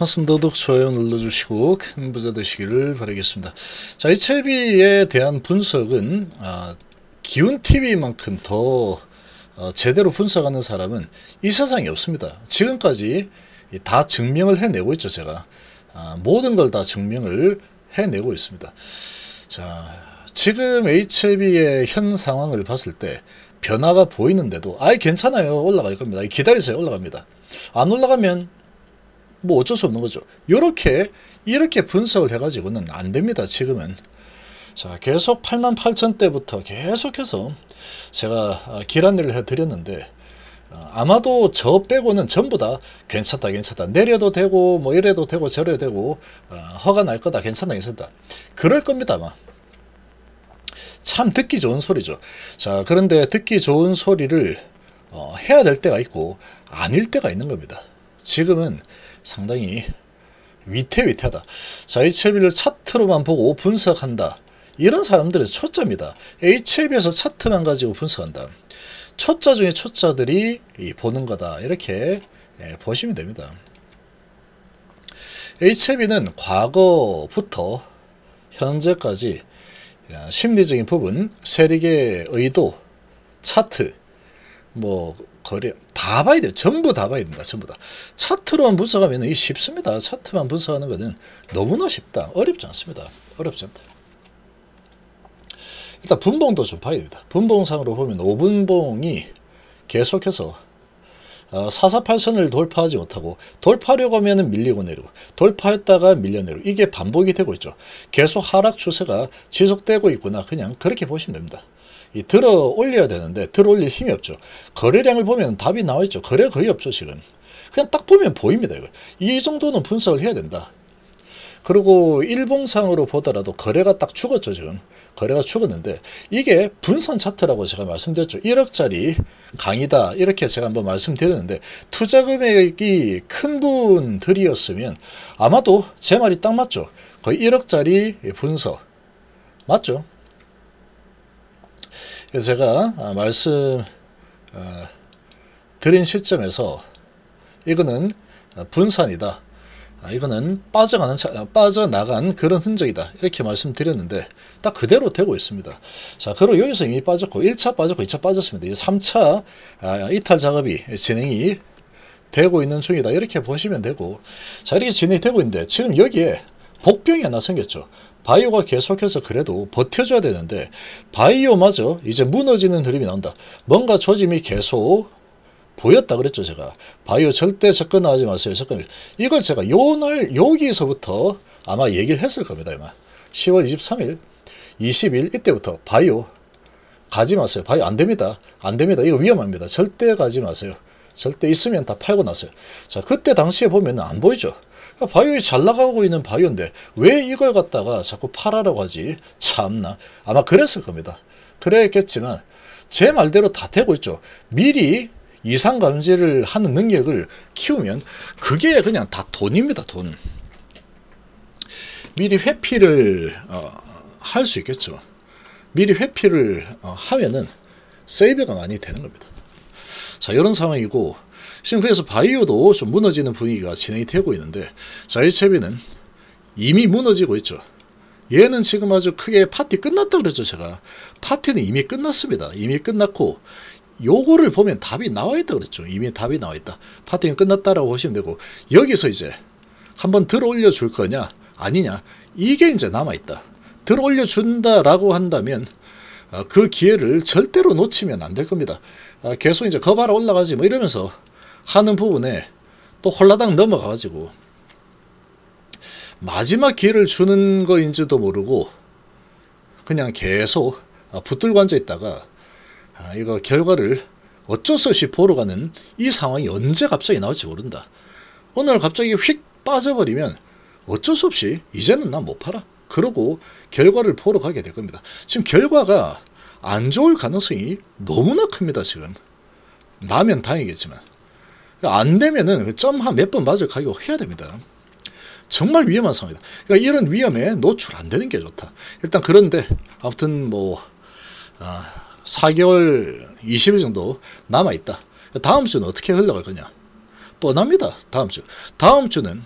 팟슴더독 좋아요 눌러주시고 큰 부자 되시기를 바라겠습니다. 자, 이 채비에 대한 분석은 어, 아, 기운TV만큼 더 어, 제대로 분석하는 사람은 이 세상에 없습니다. 지금까지 다 증명을 해내고 있죠, 제가. 아, 모든 걸 다 증명을 해내고 있습니다. 자, 지금 HLB의 현 상황을 봤을 때 변화가 보이는데도 아예 괜찮아요. 올라갈 겁니다. 기다리세요. 올라갑니다. 안 올라가면 뭐 어쩔 수 없는 거죠. 이렇게 이렇게 분석을 해가지고는 안 됩니다. 지금은. 자 계속 88,000대부터 계속해서 제가 기란내를 아, 해드렸는데 아, 아마도 저 빼고는 전부 다 괜찮다 괜찮다 내려도 되고 뭐 이래도 되고 저래도 되고 아, 허가 날 거다 괜찮다 괜찮다 그럴 겁니다 아마 참 듣기 좋은 소리죠 자 그런데 듣기 좋은 소리를 어, 해야 될 때가 있고 아닐 때가 있는 겁니다 지금은 상당히 위태위태하다. 자이체비를 차트로만 보고 분석한다. 이런 사람들은 초짜입니다. h l 에서 차트만 가지고 분석한다. 초짜 중에 초짜들이 보는 거다. 이렇게 예, 보시면 됩니다. h l 는 과거부터 현재까지 심리적인 부분, 세력의 의도, 차트, 뭐 거래 다 봐야 돼요. 전부 다 봐야 된다. 전부 다. 차트로만 분석하면 쉽습니다. 차트만 분석하는 거는 너무나 쉽다. 어렵지 않습니다. 어렵지 않다. 일단 분봉도 좀 봐야 됩니다. 분봉상으로 보면 5분봉이 계속해서 448선을 어, 돌파하지 못하고 돌파하려고 하면 밀리고 내리고 돌파했다가 밀려 내리고 이게 반복이 되고 있죠. 계속 하락 추세가 지속되고 있구나 그냥 그렇게 보시면 됩니다. 이 들어 올려야 되는데 들어 올릴 힘이 없죠. 거래량을 보면 답이 나와 있죠. 거래 거의 없죠, 지금. 그냥 딱 보면 보입니다. 이거. 이 정도는 분석을 해야 된다. 그리고 일봉상으로 보더라도 거래가 딱 죽었죠, 지금. 거래가 죽었는데 이게 분산 차트라고 제가 말씀드렸죠. 1억짜리 강이다 이렇게 제가 한번 말씀드렸는데 투자 금액이 큰 분들이었으면 아마도 제 말이 딱 맞죠. 거의 1억짜리 분석 맞죠? 그래서 제가 아, 말씀 아, 드린 시점에서 이거는 아, 분산이다. 이거는 빠져가는 빠져나간 그런 흔적이다 이렇게 말씀드렸는데 딱 그대로 되고 있습니다 자 그리고 여기서 이미 빠졌고 1차 빠졌고 2차 빠졌습니다 이제 3차 이탈 작업이 진행이 되고 있는 중이다 이렇게 보시면 되고 자 이렇게 진행이 되고 있는데 지금 여기에 복병이 하나 생겼죠. 바이오가 계속해서 그래도 버텨줘야 되는데 바이오마저 이제 무너지는 흐름이 나온다. 뭔가 조짐이 계속 보였다 그랬죠 제가. 바이오 절대 접근하지 마세요. 접근. 이걸 제가 요날 여기서부터 아마 얘기를 했을 겁니다. 아마 10월 23일 20일 이때부터 바이오 가지 마세요. 바이오 안 됩니다. 안 됩니다. 이거 위험합니다. 절대 가지 마세요. 절대 있으면 다 팔고 나세요. 자 그때 당시에 보면 안 보이죠. 아, 바이오에 잘 나가고 있는 바이오인데 왜 이걸 갖다가 자꾸 팔아라고 하지? 참나. 아마 그랬을 겁니다. 그랬겠지만 제 말대로 다 되고 있죠. 미리 이상 감지를 하는 능력을 키우면 그게 그냥 다 돈입니다. 돈. 미리 회피를 어, 할수 있겠죠. 미리 회피를 어, 하면은 세이브가 많이 되는 겁니다. 자 이런 상황이고 지금 그래서 바이오도 좀 무너지는 분위기가 진행이 되고 있는데 자이체비는 이미 무너지고 있죠. 얘는 지금 아주 크게 파티 끝났다 그랬죠 제가 파티는 이미 끝났습니다 이미 끝났고 요거를 보면 답이 나와있다 그랬죠 이미 답이 나와있다 파티는 끝났다라고 보시면 되고 여기서 이제 한번 들어올려 줄 거냐 아니냐 이게 이제 남아있다 들어올려 준다라고 한다면 아, 그 기회를 절대로 놓치면 안 될 겁니다 아, 계속 이제 거바로 올라가지 뭐 이러면서 하는 부분에 또 홀라당 넘어가가지고 마지막 기회를 주는 거인지도 모르고 그냥 계속 아, 붙들고 앉아 있다가 아, 이거 결과를 어쩔 수 없이 보러 가는 이 상황이 언제 갑자기 나올지 모른다. 오늘 갑자기 휙 빠져버리면 어쩔 수 없이 이제는 난 못 팔아. 그러고 결과를 보러 가게 될 겁니다. 지금 결과가 안 좋을 가능성이 너무나 큽니다. 지금. 나면 다행이겠지만. 안 되면은 점 한 몇 번 맞을 가격 해야 됩니다. 정말 위험한 상황이다. 그러니까 이런 위험에 노출 안 되는 게 좋다. 일단 그런데 아무튼 뭐 아, 4개월 20일 정도 남아 있다. 다음 주는 어떻게 흘러갈 거냐? 뻔합니다. 다음 주. 다음 주는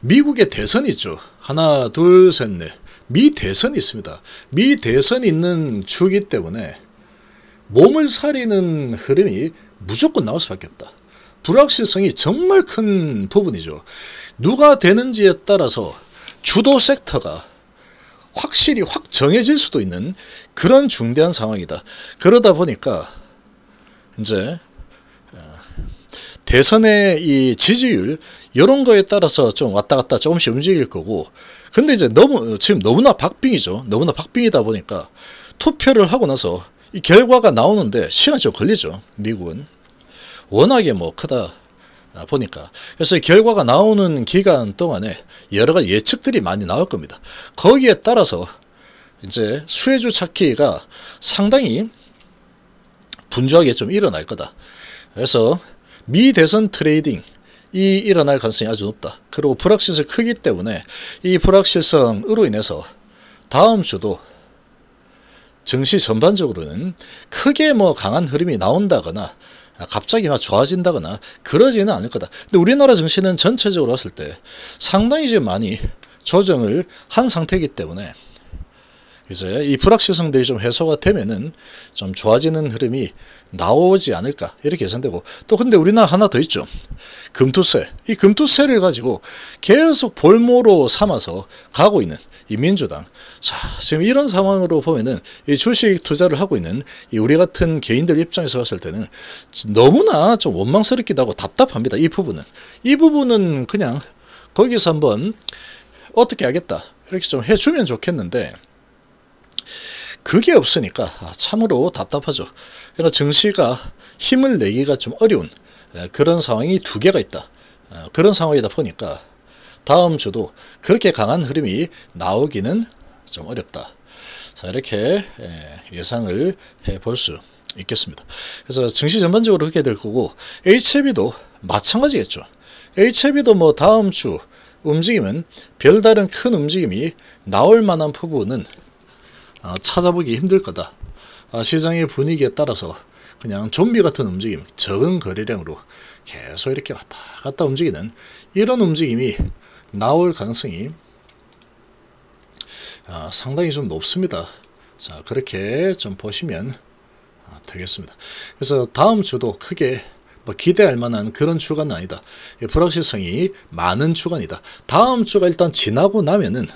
미국의 대선이 있죠. 하나, 둘, 셋, 넷. 미 대선이 있습니다. 미 대선이 있는 주기 때문에 몸을 사리는 흐름이 무조건 나올 수밖에 없다. 불확실성이 정말 큰 부분이죠. 누가 되는지에 따라서 주도 섹터가 확실히 확 정해질 수도 있는 그런 중대한 상황이다. 그러다 보니까 이제 어, 대선의 이 지지율 이런 거에 따라서 좀 왔다 갔다 조금씩 움직일 거고 근데 이제 너무 지금 너무나 박빙이죠. 너무나 박빙이다 보니까 투표를 하고 나서 이 결과가 나오는데 시간이 좀 걸리죠. 미국은. 워낙에 뭐 크다 아, 보니까. 그래서 결과가 나오는 기간 동안에 여러 가지 예측들이 많이 나올 겁니다. 거기에 따라서 이제 수혜주 찾기가 상당히 분주하게 좀 일어날 거다. 그래서 미 대선 트레이딩 이 일어날 가능성이 아주 높다. 그리고 불확실성이 크기 때문에 이 불확실성으로 인해서 다음 주도 증시 전반적으로는 크게 뭐 강한 흐름이 나온다거나 아, 갑자기 막 좋아진다거나 그러지는 않을 거다. 근데 우리나라 증시는 전체적으로 봤을 때 상당히 이제 많이 조정을 한 상태이기 때문에 이제 이 불확실성들이 좀 해소가 되면은 좀 좋아지는 흐름이 나오지 않을까 이렇게 예상되고 또 근데 우리나라 하나 더 있죠 금투세 이 금투세를 가지고 계속 볼모로 삼아서 가고 있는 이 민주당. 자, 지금 이런 상황으로 보면은 이 주식 투자를 하고 있는 이 우리 같은 개인들 입장에서 봤을 때는 너무나 좀 원망스럽기도 하고 답답합니다. 이 부분은. 이 부분은 그냥 거기서 한번 어떻게 하겠다. 이렇게 좀 해주면 좋겠는데 그게 없으니까 아, 참으로 답답하죠. 그러니까 증시가 힘을 내기가 좀 어려운 그런 상황이 두 개가 있다. 어, 그런 상황이다 보니까 다음 주도 그렇게 강한 흐름이 나오기는 좀 어렵다. 자, 이렇게 예, 예상을 해 볼 수 있겠습니다. 그래서 증시 전반적으로 그렇게 될 거고 HB도 e 마찬가지겠죠. HB도 e 뭐 다음 주 움직임은 별다른 큰 움직임이 나올 만한 부분은 아, 찾아보기 힘들 거다. 아, 시장의 분위기에 따라서 그냥 좀비 같은 움직임, 적은 거래량으로 계속 이렇게 왔다 갔다 움직이는 이런 움직임이 나올 가능성이 아, 상당히 좀 높습니다. 자 그렇게 좀 보시면 아, 되겠습니다. 그래서 다음 주도 크게 뭐 기대할 만한 그런 주간은 아니다. 예, 불확실성이 많은 주간이다. 다음 주가 일단 지나고 나면은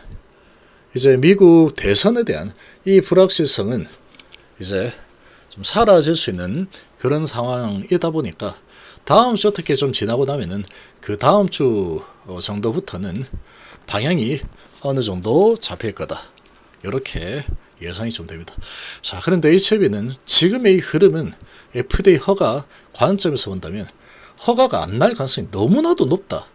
이제 미국 대선에 대한 이 불확실성은 이제 좀 사라질 수 있는 그런 상황이다 보니까 다음 주 어떻게 좀 지나고 나면은 그 다음 주 어, 정도부터는 방향이 어느 정도 잡힐 거다. 이렇게 예상이 좀 됩니다. 자, 그런데 HFB는 지금의 흐름은 FDA 허가 관점에서 본다면 허가가 안 날 가능성이 너무나도 높다.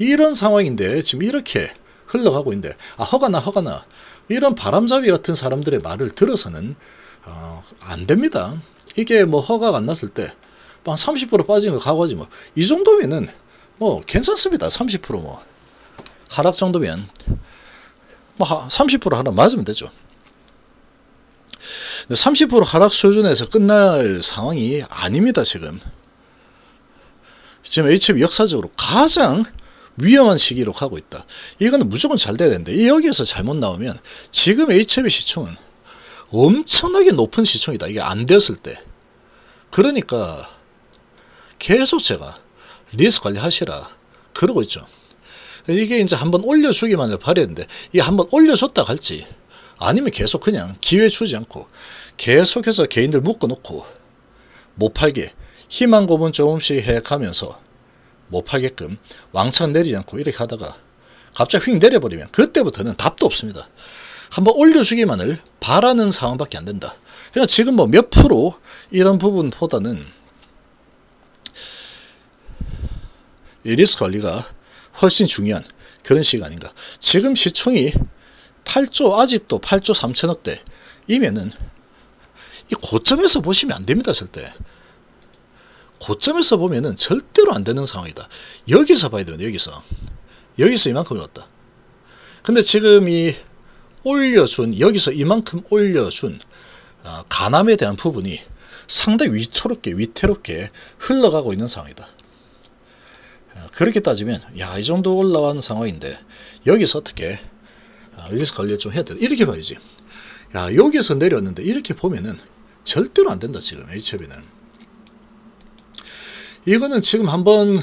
이런 상황인데 지금 이렇게 흘러가고 있는데 아 허가나 허가나 이런 바람잡이 같은 사람들의 말을 들어서는 어, 안 됩니다. 이게 뭐 허가가 안 났을 때뭐 한30%빠진거 가고 하지 뭐. 이 정도면은 뭐 괜찮습니다. 30%뭐 하락 정도면 뭐 30% 하락 맞으면 되죠. 30% 하락 수준에서 끝날 상황이 아닙니다. 지금 지금 HB 역사적으로 가장 위험한 시기로 가고 있다. 이거는 무조건 잘 돼야 되는데 여기에서 잘못 나오면 지금 h 의 시총은 엄청나게 높은 시총이다. 이게 안 되었을 때. 그러니까 계속 제가 리스 관리하시라 그러고 있죠. 이게 이제 한번 올려주기만을 바랬는데 이게 한번 올려줬다 갈지 아니면 계속 그냥 기회 주지 않고 계속해서 개인들 묶어놓고 못 팔게 희망 고문 조금씩 해가면서 못 팔게끔 왕창 내리지 않고 이렇게 하다가 갑자기 휙 내려버리면 그때부터는 답도 없습니다. 한번 올려주기만을 바라는 상황밖에 안 된다. 그냥 지금 뭐 몇 프로 이런 부분보다는 이리스 관리가 훨씬 중요한 그런 시기가 아닌가. 지금 시총이 8조 아직도 8조 3천억대 이면은 이 고점에서 보시면 안 됩니다. 절대. 고점에서 보면은 절대로 안 되는 상황이다. 여기서 봐야 되는 여기서. 여기서 이만큼 올랐다. 근데 지금 이 올려준 여기서 이만큼 올려준 어, 아, 가남에 대한 부분이 상당히 위태롭게 위태롭게 흘러가고 있는 상황이다. 그렇게 따지면 야 이 정도 올라온 상황인데 여기서 어떻게 리스크 아, 관리좀 해야 돼 이렇게 봐야지 야 여기에서 내렸는데 이렇게 보면은 절대로 안 된다 지금 H협에는 이거는 지금 한번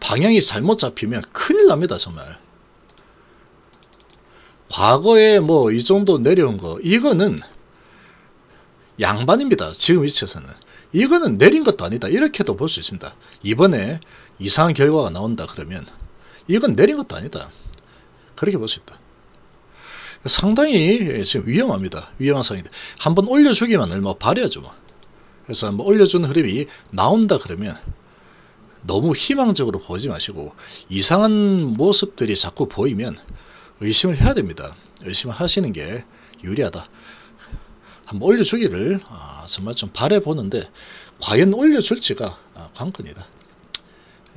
방향이 잘못 잡히면 큰일 납니다 정말 과거에 뭐 이 정도 내려온 거 이거는 양반입니다 지금 위치에서는 이거는 내린 것도 아니다. 이렇게도 볼 수 있습니다. 이번에 이상한 결과가 나온다 그러면 이건 내린 것도 아니다. 그렇게 볼 수 있다. 상당히 지금 위험합니다. 위험한 상황인데 한 번 올려주기만 얼마 바래야죠. 뭐. 그래서 한번 올려준 흐름이 나온다 그러면 너무 희망적으로 보지 마시고 이상한 모습들이 자꾸 보이면 의심을 해야 됩니다. 의심을 하시는 게 유리하다. 한번 올려주기를 아, 정말 좀 바래보는데 과연 올려줄지가 아, 관건이다.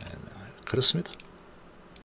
예, 그렇습니다.